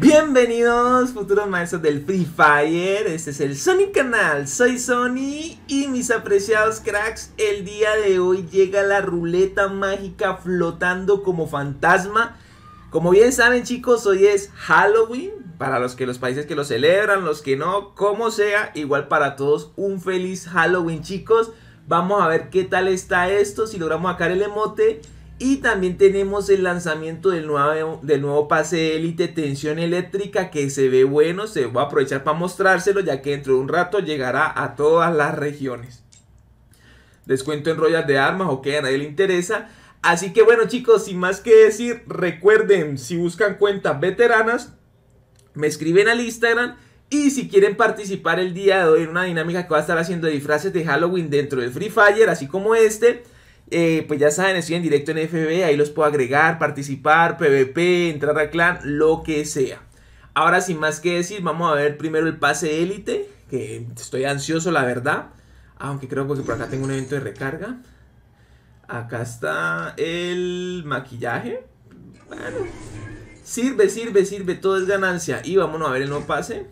Bienvenidos, futuros maestros del Free Fire. Este es el Sony Canal. Soy Sony y mis apreciados cracks. El día de hoy llega la ruleta mágica flotando como fantasma. Como bien saben, chicos, hoy es Halloween. Para los que los países que lo celebran, los que no, como sea, igual para todos, un feliz Halloween, chicos. Vamos a ver qué tal está esto, si logramos sacar el emote. Y también tenemos el lanzamiento del nuevo, del nuevo pase élite tensión eléctrica que se ve bueno, se va a aprovechar para mostrárselo ya que dentro de un rato llegará a todas las regiones. Descuento en rollas de armas o que a nadie le interesa. Así que bueno chicos, sin más que decir, recuerden, si buscan cuentas veteranas, me escriben al Instagram. Y si quieren participar el día de hoy en una dinámica que va a estar haciendo disfraces de Halloween dentro de Free Fire, así como este, eh, pues ya saben, estoy en directo en FB, ahí los puedo agregar, participar, PvP, entrar a clan, lo que sea. Ahora sin más que decir, vamos a ver primero el pase élite, que estoy ansioso la verdad, aunque creo que por acá tengo un evento de recarga. Acá está el maquillaje. Bueno, sirve, sirve, sirve, todo es ganancia. Y vámonos a ver el nuevo pase.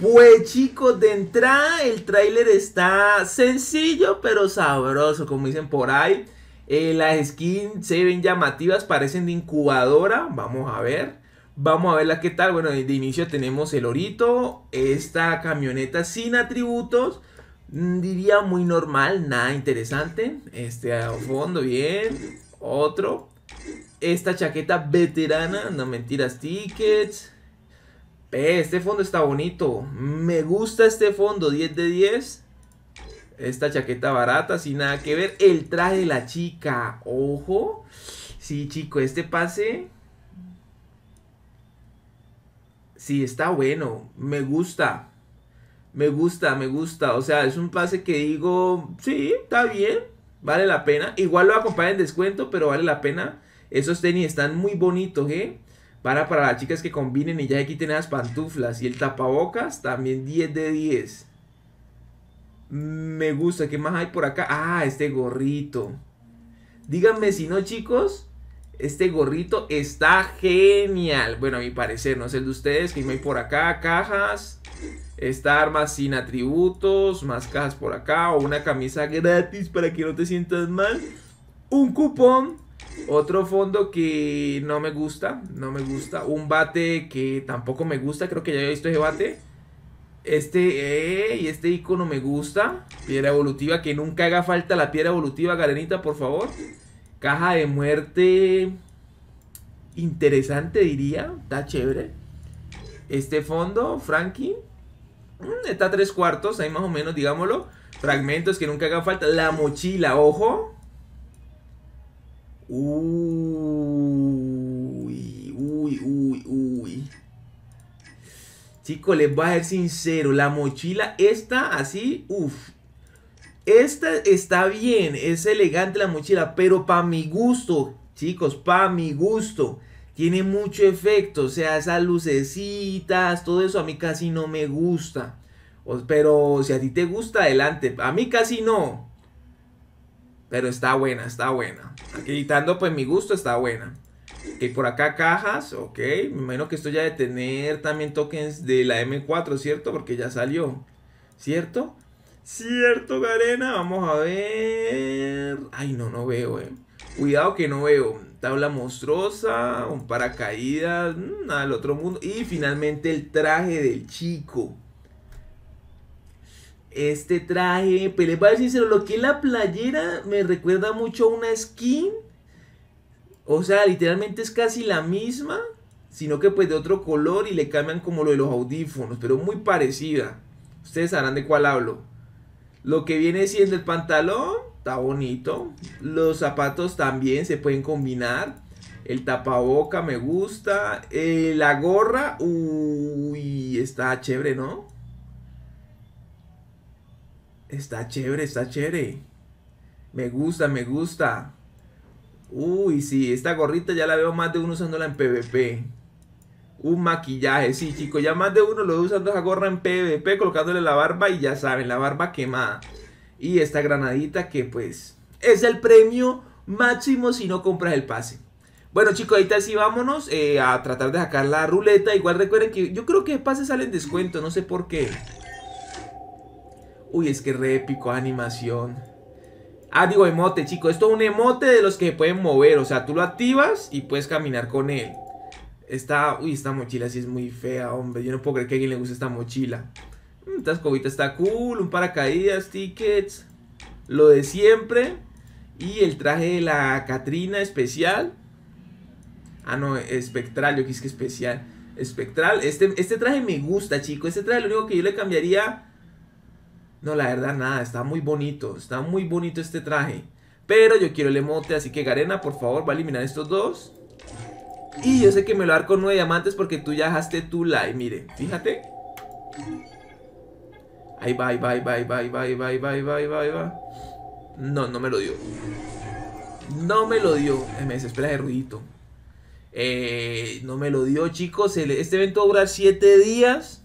Pues chicos, de entrada el tráiler está sencillo pero sabroso, como dicen por ahí. Eh, las skins se ven llamativas, parecen de incubadora. Vamos a ver. Vamos a la qué tal. Bueno, de inicio tenemos el orito. Esta camioneta sin atributos. Mm, diría muy normal, nada interesante. Este a fondo, bien. Otro. Esta chaqueta veterana. No mentiras, tickets. Eh, este fondo está bonito. Me gusta este fondo, 10 de 10. Esta chaqueta barata, sin nada que ver. El traje de la chica, ojo. Sí, chico, este pase... Sí, está bueno. Me gusta. Me gusta, me gusta. O sea, es un pase que digo, sí, está bien. Vale la pena. Igual lo acompaña en descuento, pero vale la pena. Esos tenis están muy bonitos, ¿eh? Para para las chicas que combinen y ya aquí tienen las pantuflas. Y el tapabocas también 10 de 10. Me gusta. ¿Qué más hay por acá? Ah, este gorrito. Díganme si no, chicos. Este gorrito está genial. Bueno, a mi parecer, no sé el de ustedes. Que hay por acá? Cajas. Esta arma sin atributos. Más cajas por acá. O una camisa gratis para que no te sientas mal. Un cupón otro fondo que no me gusta, no me gusta. Un bate que tampoco me gusta, creo que ya he visto ese bate. Este, y este icono me gusta. Piedra evolutiva, que nunca haga falta la piedra evolutiva, Garenita, por favor. Caja de muerte. Interesante, diría. Está chévere. Este fondo, Frankie. Mm, está tres cuartos, ahí más o menos, digámoslo. Fragmentos que nunca haga falta. La mochila, ojo. Uy, uy, uy, uy. Chicos, les voy a ser sincero. La mochila está así, uff. Esta está bien, es elegante la mochila, pero para mi gusto, chicos, para mi gusto. Tiene mucho efecto, o sea, esas lucecitas, todo eso a mí casi no me gusta. Pero si a ti te gusta, adelante. A mí casi no. Pero está buena, está buena. Aquí pues mi gusto está buena. Que por acá cajas, ok. Me imagino que esto ya de tener también tokens de la M4, ¿cierto? Porque ya salió. ¿Cierto? ¿Cierto, Garena? Vamos a ver. Ay, no, no veo, eh. Cuidado que no veo. Tabla monstruosa, un paracaídas, mm, Nada al otro mundo. Y finalmente el traje del chico. Este traje, pero pues, les voy a decir, lo que es la playera me recuerda mucho a una skin. O sea, literalmente es casi la misma, sino que pues de otro color y le cambian como lo de los audífonos, pero muy parecida. Ustedes sabrán de cuál hablo. Lo que viene es el pantalón, está bonito. Los zapatos también se pueden combinar. El tapaboca me gusta. Eh, la gorra, uy, está chévere, ¿no? Está chévere, está chévere. Me gusta, me gusta. Uy, sí, esta gorrita ya la veo más de uno usándola en PvP. Un maquillaje, sí, chicos, ya más de uno lo veo usando esa gorra en PvP, colocándole la barba y ya saben, la barba quemada. Y esta granadita que pues es el premio máximo si no compras el pase. Bueno chicos, ahorita sí vámonos eh, a tratar de sacar la ruleta. Igual recuerden que yo creo que el pase sale en descuento, no sé por qué. Uy, es que re épico, animación. Ah, digo emote, chico. Esto es un emote de los que pueden mover. O sea, tú lo activas y puedes caminar con él. Está... uy, esta mochila sí es muy fea, hombre. Yo no puedo creer que a alguien le guste esta mochila. Mm, esta escobita está cool, un paracaídas, tickets, lo de siempre. Y el traje de la Katrina especial. Ah, no, espectral, yo quise que especial. Espectral, este, este traje me gusta, chico. Este traje lo único que yo le cambiaría no, la verdad, nada, está muy bonito, está muy bonito este traje. Pero yo quiero el emote, así que Garena, por favor, va a eliminar estos dos. Y yo sé que me lo dar con nueve diamantes porque tú ya dejaste tu like, mire, fíjate. Ahí va, bye, bye, bye, bye, bye, bye, bye, bye, ahí va, No, no me lo dio. No me lo dio. Eh, me desespera de ruidito. Eh, no me lo dio, chicos. Este evento va a durar 7 días.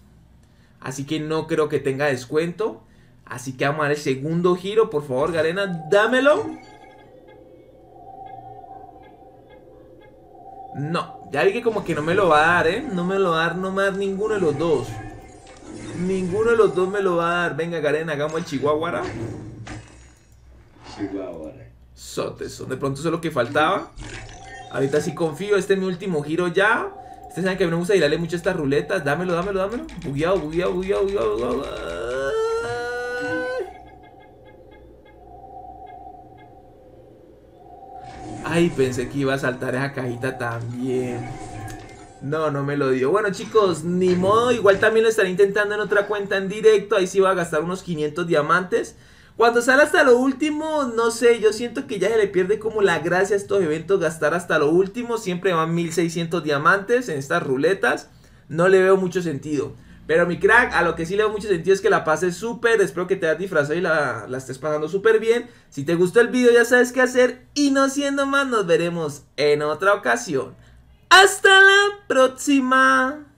Así que no creo que tenga descuento. Así que vamos a dar el segundo giro. Por favor, Garena, dámelo. No, ya vi que como que no me lo va a dar, ¿eh? No me lo va a dar, no ninguno de los dos. Ninguno de los dos me lo va a dar. Venga, Garena, hagamos el chihuahuara. Chihuahua. Sotes, de pronto eso es lo que faltaba. Ahorita sí confío, este es mi último giro ya. Ustedes saben que a mí me gusta girarle mucho estas ruletas. Dámelo, dámelo, dámelo. Bugueado, bugueado, bugueado, bugueado, bugueado. Ay, pensé que iba a saltar esa cajita también. No, no me lo dio. Bueno, chicos, ni modo. Igual también lo estaré intentando en otra cuenta en directo. Ahí sí va a gastar unos 500 diamantes. Cuando sale hasta lo último, no sé, yo siento que ya se le pierde como la gracia a estos eventos gastar hasta lo último. Siempre van 1600 diamantes en estas ruletas. No le veo mucho sentido. Pero mi crack, a lo que sí le doy mucho sentido es que la pases súper. Espero que te hayas disfrazado y la, la estés pasando súper bien. Si te gustó el video ya sabes qué hacer. Y no siendo más, nos veremos en otra ocasión. Hasta la próxima.